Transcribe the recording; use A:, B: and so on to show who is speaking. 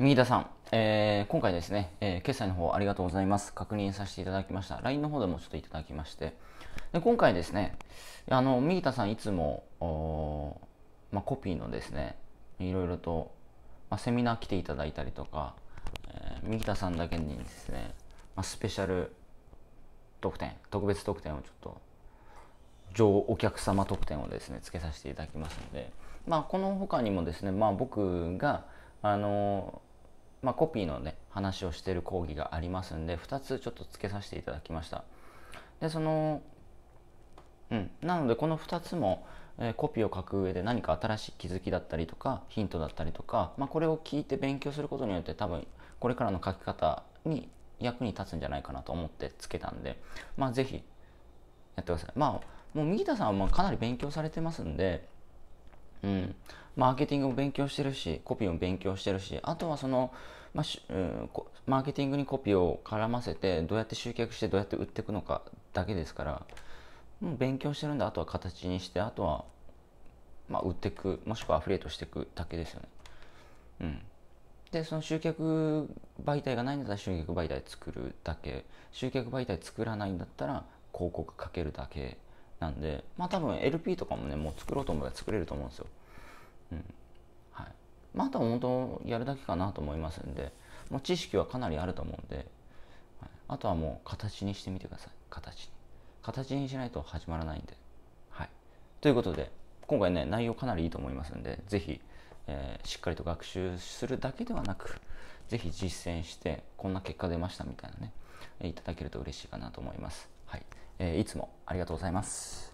A: 右田さん、えー、今回ですね、えー、決済の方ありがとうございます。確認させていただきました。LINE の方でもちょっといただきまして、で今回ですね、あの右田さんいつも、まあ、コピーのですね、いろいろと、まあ、セミナー来ていただいたりとか、えー、右田さんだけにですね、まあ、スペシャル特典、特別特典をちょっと、上お客様特典をですね、つけさせていただきますので、まあ、この他にもですね、まあ、僕が、あのまあ、コピーのね話をしてる講義がありますんで2つちょっと付けさせていただきましたでそのうんなのでこの2つも、えー、コピーを書く上で何か新しい気づきだったりとかヒントだったりとか、まあ、これを聞いて勉強することによって多分これからの書き方に役に立つんじゃないかなと思ってつけたんでまあ是非やってくださいまあもう右田さんはまかなり勉強されてますんでうんマーケティングも勉強してるしコピーも勉強してるしあとはその、まあマーケティングにコピーを絡ませてどうやって集客してどうやって売っていくのかだけですからもう勉強してるんであとは形にしてあとは、まあ、売っていくもしくはアフリエトしていくだけですよね。うんでその集客媒体がないんだったら集客媒体作るだけ集客媒体作らないんだったら広告かけるだけなんでまあ多分 LP とかもねもう作ろうと思えば作れると思うんですようんはいまあ、あとは本当やるだけかなと思いますんでもう知識はかなりあると思うんで、はい、あとはもう形にしてみてください形に形にしないと始まらないんではいということで今回ね内容かなりいいと思いますんで是非、えー、しっかりと学習するだけではなく是非実践してこんな結果出ましたみたいなねいただけると嬉しいかなと思いますはい、えー、いつもありがとうございます